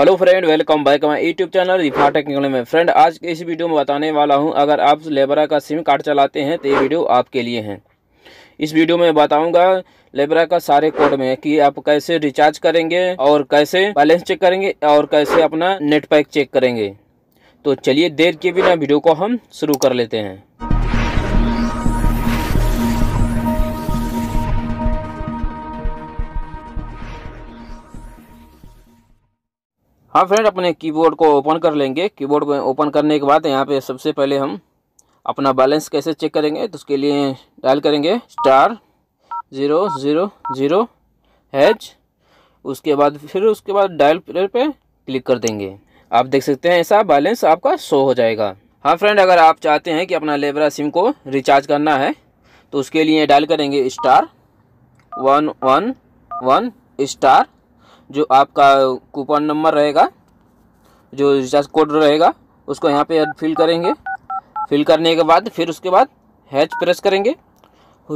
hello friend welcome back my YouTube channel रिफा technical में friend आज के इस वीडियो में बताने वाला हूं अगर आप लेबरा का सिम कार्ड चलाते हैं तो ये वीडियो आपके लिए है इस वीडियो में बताऊंगा लेबरा का सारे कोड में कि आप कैसे रिचार्ज करेंगे और कैसे बैलेंस चेक करेंगे और कैसे अपना नेट पैक चेक करेंगे तो चलिए देर के बिना वीडियो को हम शुरू कर लेते हैं हाँ फ्रेंड अपने कीबोर्ड को ओपन कर लेंगे कीबोर्ड को ओपन करने के बाद यहाँ पे सबसे पहले हम अपना बैलेंस कैसे चेक करेंगे तो उसके लिए डायल करेंगे star zero zero zero hash उसके बाद फिर उसके बाद डायल पे क्लिक कर देंगे आप देख सकते हैं ऐसा बैलेंस आपका शो हो जाएगा हाँ फ्रेंड अगर आप चाहते हैं कि अपना लेबरा सिम को रिचार्ज करना है तो उसके लिए डायल करेंगे star one one one star जो आपका कूपन नंबर रहेगा जो रिचार्ज कोड रहेगा उसको यहाँ पे फिल करेंगे फिल करने के बाद फिर उसके बाद हैच प्रेस करेंगे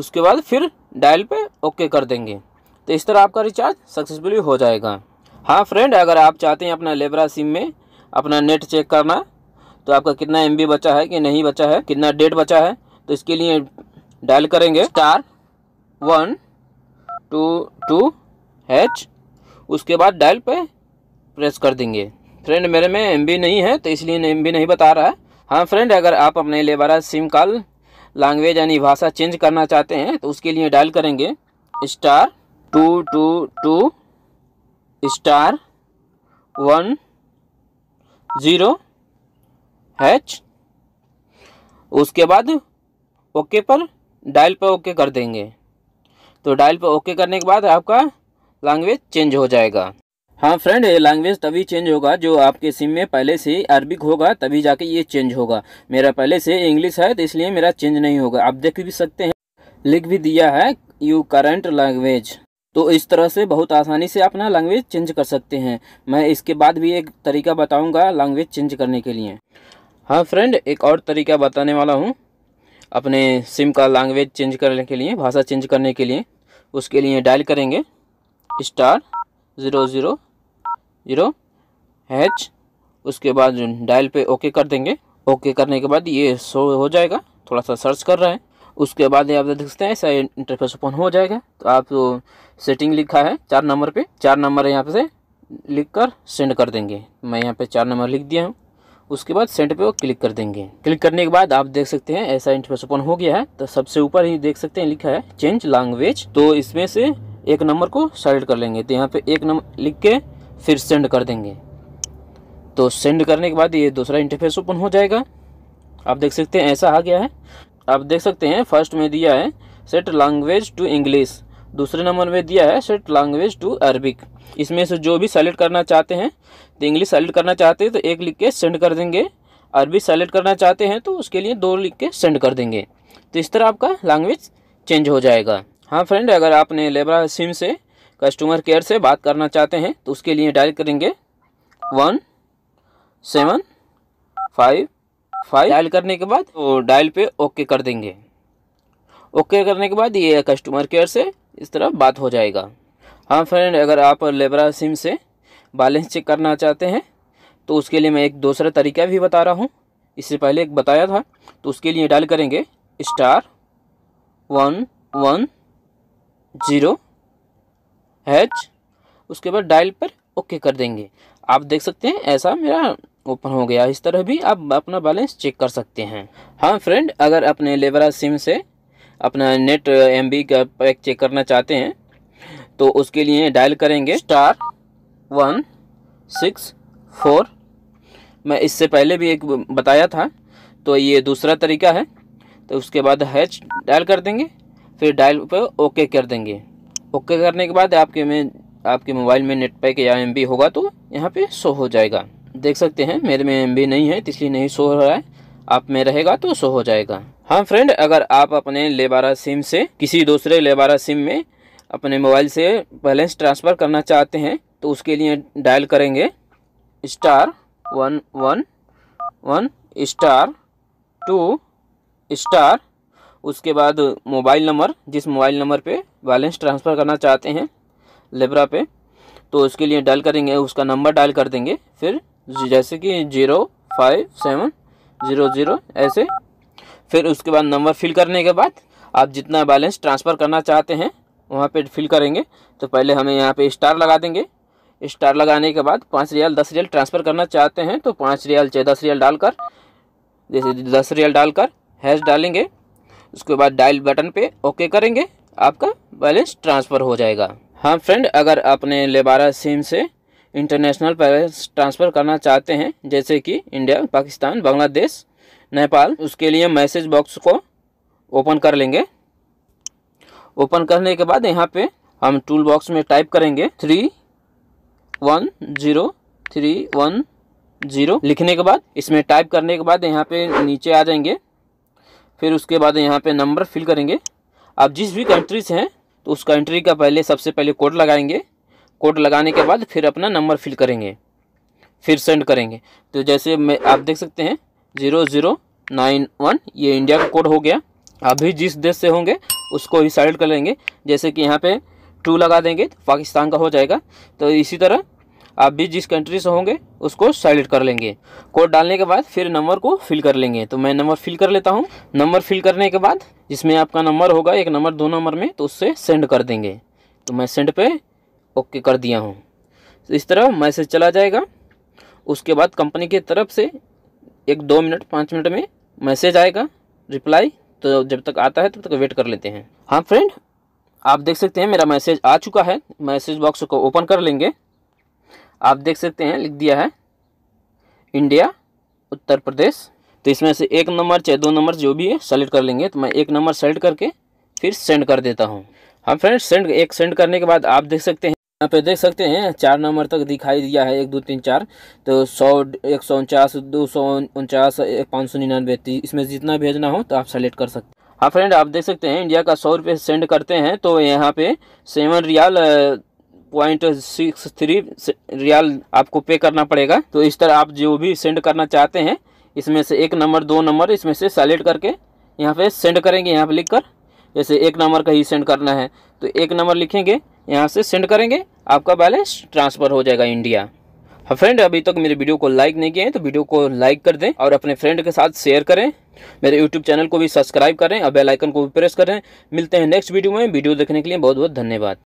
उसके बाद फिर डायल पे ओके कर देंगे तो इस तरह आपका रिचार्ज सक्सेसफुली हो जाएगा हाँ फ्रेंड अगर आप चाहते हैं अपना लेबरा सिम में अपना नेट चेक करना तो आपका कितना एम बचा है कि नहीं बचा है कितना डेट बचा है तो इसके लिए डायल करेंगे star one two two hash उसके बाद डायल पे प्रेस कर देंगे फ्रेंड मेरे में एम नहीं है तो इसलिए एम नहीं बता रहा है हाँ फ्रेंड अगर आप अपने लेबारा सिम कॉल लैंग्वेज यानी भाषा चेंज करना चाहते हैं तो उसके लिए डायल करेंगे star two two two star one zero hash उसके बाद ओके पर डायल पर ओके कर देंगे तो डायल पर ओके करने के बाद आपका लैंग्वेज चेंज हो जाएगा हाँ फ्रेंड ये लैंग्वेज तभी चेंज होगा जो आपके सिम में पहले से ही अरबिक होगा तभी जाके ये चेंज होगा मेरा पहले से इंग्लिश है तो इसलिए मेरा चेंज नहीं होगा आप देख भी सकते हैं लिख भी दिया है यू करंट लैंग्वेज तो इस तरह से बहुत आसानी से अपना लैंग्वेज चेंज कर सकते हैं मैं इसके बाद भी एक तरीका बताऊंगा लैंग्वेज चेंज करने के लिए हाँ फ्रेंड एक और तरीका बताने वाला हूँ अपने सिम का लैंग्वेज चेंज करने के लिए भाषा चेंज करने के लिए उसके लिए डायल करेंगे star zero zero zero hash उसके बाद डायल पे ओके कर देंगे ओके करने के बाद ये शो हो जाएगा थोड़ा सा सर्च कर रहे हैं उसके बाद ये आप देख सकते हैं ऐसा इंटरफेस ओपन हो जाएगा तो आप तो सेटिंग लिखा है चार नंबर पे चार नंबर यहाँ पे से लिख कर सेंड कर देंगे मैं यहाँ पे चार नंबर लिख दिया हूँ उसके बाद सेंड पे वो क्लिक कर देंगे क्लिक करने के बाद आप देख सकते हैं ऐसा इंटरफेस ओपन हो गया है तो सबसे ऊपर ही देख सकते हैं लिखा है चेंज लैंग्वेज तो इसमें से एक नंबर को सेलेक्ट कर लेंगे तो यहाँ पे एक नंबर लिख के फिर सेंड कर देंगे तो सेंड करने के बाद ये दूसरा इंटरफेस ओपन हो जाएगा आप देख सकते हैं ऐसा आ गया है आप देख सकते हैं फर्स्ट में दिया है सेट लैंग्वेज टू इंग्लिश दूसरे नंबर में दिया है सेट लैंग्वेज टू अरबिक इसमें से जो भी सेलेक्ट करना चाहते हैं तो इंग्लिश सेलेक्ट करना चाहते हैं तो एक लिख के सेंड कर देंगे अरबी सेलेक्ट करना चाहते हैं तो उसके लिए दो लिख के सेंड कर देंगे तो इस तरह आपका लैंग्वेज चेंज हो जाएगा हाँ फ्रेंड अगर आपने लेबरा सिम से कस्टमर केयर से बात करना चाहते हैं तो उसके लिए डायल करेंगे one seven five five dial करने के बाद वो तो डायल पे ओके कर देंगे ओके करने के बाद ये कस्टमर केयर से इस तरह बात हो जाएगा हाँ फ्रेंड अगर आप लेबरा सिम से बैलेंस चेक करना चाहते हैं तो उसके लिए मैं एक दूसरा तरीका भी बता रहा हूँ इससे पहले एक बताया था तो उसके लिए डायल करेंगे star one one zero hash उसके बाद डायल पर ओके कर देंगे आप देख सकते हैं ऐसा मेरा ओपन हो गया इस तरह भी आप अपना बैलेंस चेक कर सकते हैं हाँ फ्रेंड अगर अपने लेबरा सिम से अपना नेट एम का पैक चेक करना चाहते हैं तो उसके लिए डायल करेंगे स्टार वन सिक्स फोर मैं इससे पहले भी एक बताया था तो ये दूसरा तरीका है तो उसके बाद हैच डायल कर देंगे फिर डायल पर ओके कर देंगे ओके करने के बाद आपके में आपके मोबाइल में नेट पैक या एम होगा तो यहाँ पे शो हो जाएगा देख सकते हैं मेरे में एम नहीं है इसलिए नहीं शो हो रहा है आप में रहेगा तो शो हो जाएगा हाँ फ्रेंड अगर आप अपने लेबारा सिम से किसी दूसरे लेबारा सिम में अपने मोबाइल से बैलेंस ट्रांसफ़र करना चाहते हैं तो उसके लिए डायल करेंगे star one one one star two star उसके बाद मोबाइल नंबर जिस मोबाइल नंबर पे बैलेंस ट्रांसफ़र करना चाहते हैं लेबरा पे तो उसके लिए डायल करेंगे उसका नंबर डायल कर देंगे फिर जैसे कि zero five seven zero zero ऐसे फिर उसके बाद नंबर फिल करने के बाद आप जितना बैलेंस ट्रांसफ़र करना चाहते हैं वहाँ पर फिल करेंगे तो पहले हमें यहाँ पर स्टार लगा देंगे स्टार लगाने के बाद पाँच रियाल दस रियाल ट्रांसफ़र करना चाहते हैं तो पाँच रियाल चाहे दस रियाल डालकर जैसे दस रियाल डालकर हैश डालेंगे उसके बाद डायल बटन पे ओके करेंगे आपका बैलेंस ट्रांसफ़र हो जाएगा हाँ फ्रेंड अगर आपने लेबारा सिम से इंटरनेशनल बैलेंस ट्रांसफ़र करना चाहते हैं जैसे कि इंडिया पाकिस्तान बांग्लादेश नेपाल उसके लिए मैसेज बॉक्स को ओपन कर लेंगे ओपन करने के बाद यहाँ पे हम टूल बॉक्स में टाइप करेंगे three one zero three one zero लिखने के बाद इसमें टाइप करने के बाद यहाँ पे नीचे आ जाएंगे फिर उसके बाद यहाँ पे नंबर फिल करेंगे आप जिस भी कंट्री से हैं तो उस कंट्री का पहले सबसे पहले कोड लगाएंगे कोड लगाने के बाद फिर अपना नंबर फिल करेंगे फिर सेंड करेंगे तो जैसे मैं आप देख सकते हैं ज़ीरो ज़ीरो नाइन वन ये इंडिया का कोड हो गया आप भी जिस देश से होंगे उसको ही सेलेक्ट कर लेंगे जैसे कि यहाँ पे टू लगा देंगे तो पाकिस्तान का हो जाएगा तो इसी तरह आप भी जिस कंट्री से होंगे उसको सेलेक्ट कर लेंगे कोड डालने के बाद फिर नंबर को फिल कर लेंगे तो मैं नंबर फिल कर लेता हूँ नंबर फिल करने के बाद जिसमें आपका नंबर होगा एक नंबर दो नंबर में तो उससे सेंड कर देंगे तो मैं सेंड पे ओके कर दिया हूँ तो इस तरह मैसेज चला जाएगा उसके बाद कंपनी की तरफ से एक दो मिनट पाँच मिनट में मैसेज आएगा रिप्लाई तो जब तक आता है तब तो तक वेट कर लेते हैं हाँ फ्रेंड आप देख सकते हैं मेरा मैसेज आ चुका है मैसेज बॉक्स को ओपन कर लेंगे आप देख सकते हैं लिख दिया है इंडिया उत्तर प्रदेश तो इसमें से एक नंबर चाहे दो नंबर जो भी है सेलेक्ट कर लेंगे तो मैं एक नंबर सेलेक्ट करके फिर सेंड कर देता हूँ हाँ फ्रेंड्स सेंड एक सेंड करने के बाद आप देख सकते हैं यहाँ पे देख सकते हैं चार नंबर तक दिखाई दिया है एक दो तीन चार तो सौ एक सौ उनचास दो सौ उनचास पाँच सौ निन्यानवे तो इसमें जितना भेजना हो तो आप सेलेक्ट कर सकते हाँ फ्रेंड आप देख सकते हैं इंडिया का सौ रुपये सेंड करते हैं तो यहाँ पे seven riyal point six three riyal आपको पे करना पड़ेगा तो इस तरह आप जो भी सेंड करना चाहते हैं इसमें से एक नंबर दो नंबर इसमें से सेलेक्ट करके यहाँ पे सेंड करेंगे यहाँ पे लिख कर जैसे एक नंबर का ही सेंड करना है तो एक नंबर लिखेंगे यहाँ से सेंड करेंगे आपका बैलेंस ट्रांसफ़र हो जाएगा इंडिया हाँ फ्रेंड अभी तक मेरे वीडियो को लाइक नहीं किए हैं तो वीडियो को लाइक कर दें और अपने फ्रेंड के साथ शेयर करें मेरे यूट्यूब चैनल को भी सब्सक्राइब करें और बेलाइकन को भी प्रेस करें मिलते हैं नेक्स्ट वीडियो में वीडियो देखने के लिए बहुत बहुत धन्यवाद